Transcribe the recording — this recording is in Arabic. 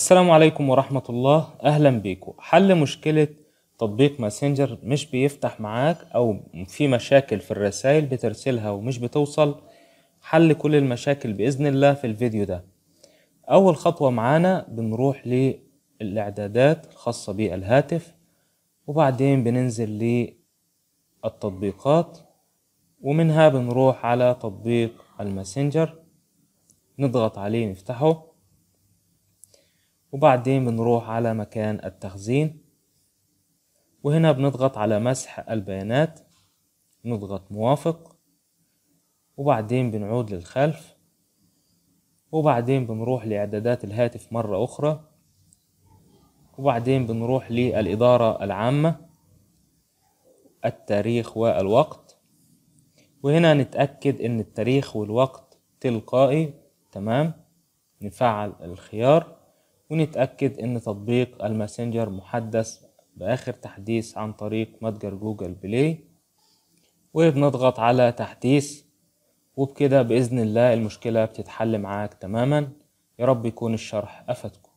السلام عليكم ورحمة الله أهلا بيكم حل مشكلة تطبيق ماسنجر مش بيفتح معاك أو في مشاكل في الرسائل بترسلها ومش بتوصل حل كل المشاكل بإذن الله في الفيديو ده أول خطوة معانا بنروح للإعدادات الخاصة بالهاتف وبعدين بننزل للتطبيقات ومنها بنروح على تطبيق الماسنجر نضغط عليه نفتحه وبعدين بنروح على مكان التخزين وهنا بنضغط على مسح البيانات نضغط موافق وبعدين بنعود للخلف وبعدين بنروح لإعدادات الهاتف مرة أخرى وبعدين بنروح للإدارة العامة التاريخ والوقت وهنا نتأكد إن التاريخ والوقت تلقائي تمام نفعل الخيار ونتأكد إن تطبيق الماسنجر محدث بآخر تحديث عن طريق متجر جوجل بلاي وبنضغط على تحديث وبكده بإذن الله المشكلة بتتحل معاك تماما يا رب يكون الشرح أفدكم